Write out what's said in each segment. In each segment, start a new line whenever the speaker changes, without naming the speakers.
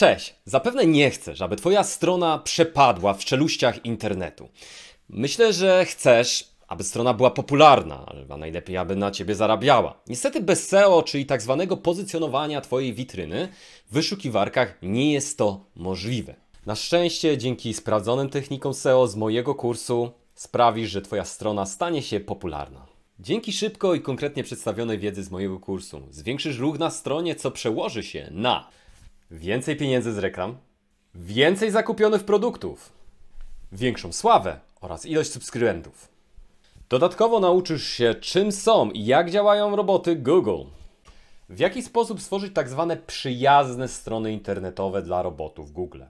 Cześć! Zapewne nie chcesz, aby Twoja strona przepadła w czeluściach internetu. Myślę, że chcesz, aby strona była popularna, a najlepiej, aby na Ciebie zarabiała. Niestety bez SEO, czyli tak zwanego pozycjonowania Twojej witryny, w wyszukiwarkach nie jest to możliwe. Na szczęście, dzięki sprawdzonym technikom SEO z mojego kursu, sprawisz, że Twoja strona stanie się popularna. Dzięki szybko i konkretnie przedstawionej wiedzy z mojego kursu zwiększysz ruch na stronie, co przełoży się na więcej pieniędzy z reklam, więcej zakupionych produktów, większą sławę oraz ilość subskrybentów. Dodatkowo nauczysz się, czym są i jak działają roboty Google. W jaki sposób stworzyć tak zwane przyjazne strony internetowe dla robotów Google.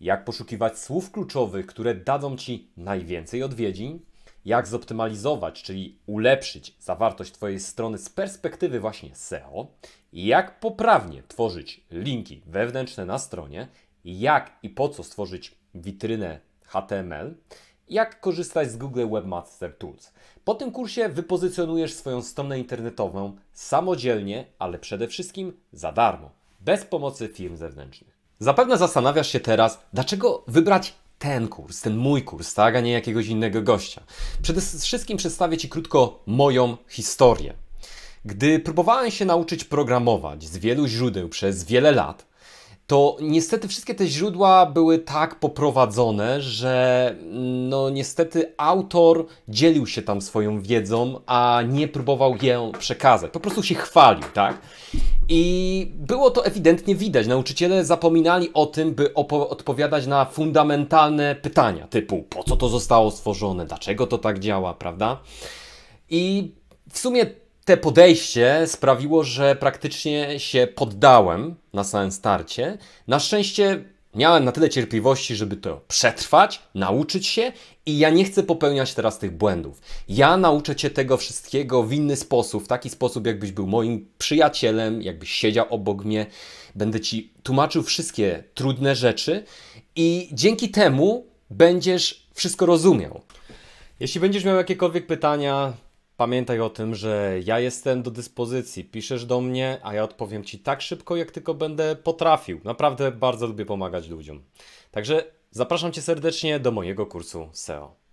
Jak poszukiwać słów kluczowych, które dadzą Ci najwięcej odwiedzin jak zoptymalizować, czyli ulepszyć zawartość Twojej strony z perspektywy właśnie SEO, jak poprawnie tworzyć linki wewnętrzne na stronie, jak i po co stworzyć witrynę HTML, jak korzystać z Google Webmaster Tools. Po tym kursie wypozycjonujesz swoją stronę internetową samodzielnie, ale przede wszystkim za darmo, bez pomocy firm zewnętrznych. Zapewne zastanawiasz się teraz, dlaczego wybrać ten kurs, ten mój kurs, tak, a nie jakiegoś innego gościa. Przede wszystkim przedstawię Ci krótko moją historię. Gdy próbowałem się nauczyć programować z wielu źródeł przez wiele lat, to niestety wszystkie te źródła były tak poprowadzone, że no niestety autor dzielił się tam swoją wiedzą, a nie próbował ją przekazać. Po prostu się chwalił, tak? I było to ewidentnie widać. Nauczyciele zapominali o tym, by odpowiadać na fundamentalne pytania, typu po co to zostało stworzone, dlaczego to tak działa, prawda? I w sumie te podejście sprawiło, że praktycznie się poddałem na samym starcie. Na szczęście Miałem na tyle cierpliwości, żeby to przetrwać, nauczyć się i ja nie chcę popełniać teraz tych błędów. Ja nauczę cię tego wszystkiego w inny sposób, w taki sposób, jakbyś był moim przyjacielem, jakbyś siedział obok mnie. Będę ci tłumaczył wszystkie trudne rzeczy i dzięki temu będziesz wszystko rozumiał. Jeśli będziesz miał jakiekolwiek pytania, Pamiętaj o tym, że ja jestem do dyspozycji. Piszesz do mnie, a ja odpowiem ci tak szybko, jak tylko będę potrafił. Naprawdę bardzo lubię pomagać ludziom. Także zapraszam cię serdecznie do mojego kursu SEO.